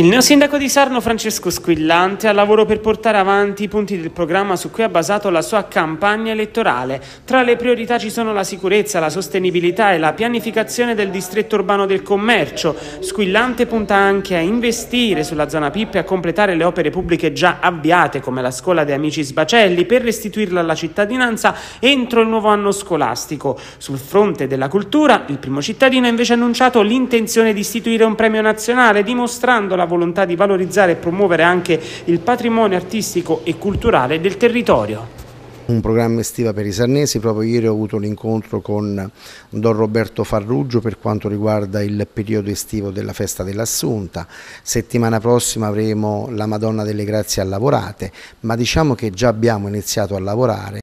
Il neosindaco di Sarno Francesco Squillante ha lavoro per portare avanti i punti del programma su cui ha basato la sua campagna elettorale. Tra le priorità ci sono la sicurezza, la sostenibilità e la pianificazione del distretto urbano del commercio. Squillante punta anche a investire sulla zona PIP e a completare le opere pubbliche già avviate come la scuola dei amici Sbacelli per restituirla alla cittadinanza entro il nuovo anno scolastico. Sul fronte della cultura, il primo cittadino ha invece annunciato l'intenzione di istituire un premio nazionale dimostrando la volontà di valorizzare e promuovere anche il patrimonio artistico e culturale del territorio un programma estiva per i sarnesi, proprio ieri ho avuto l'incontro con Don Roberto Farruggio per quanto riguarda il periodo estivo della festa dell'Assunta, settimana prossima avremo la Madonna delle Grazie a lavorate, ma diciamo che già abbiamo iniziato a lavorare.